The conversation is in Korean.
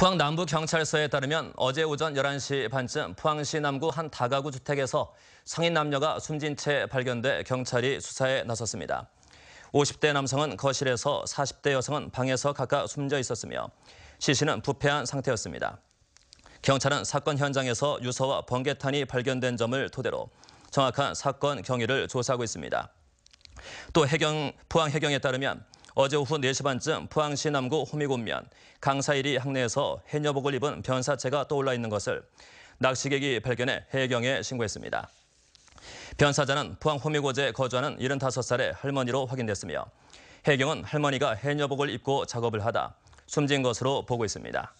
포항 남부경찰서에 따르면 어제 오전 11시 반쯤 포항시 남구 한 다가구 주택에서 성인 남녀가 숨진 채 발견돼 경찰이 수사에 나섰습니다. 50대 남성은 거실에서 40대 여성은 방에서 각각 숨져 있었으며 시신은 부패한 상태였습니다. 경찰은 사건 현장에서 유서와 번개탄이 발견된 점을 토대로 정확한 사건 경위를 조사하고 있습니다. 또 해경, 포항 해경에 따르면 어제 오후 4시 반쯤 포항시 남구 호미곶면 강사일이 항내에서 해녀복을 입은 변사체가 떠올라 있는 것을 낚시객이 발견해 해경에 신고했습니다. 변사자는 포항 호미곶에 거주하는 75살의 할머니로 확인됐으며 해경은 할머니가 해녀복을 입고 작업을 하다 숨진 것으로 보고 있습니다.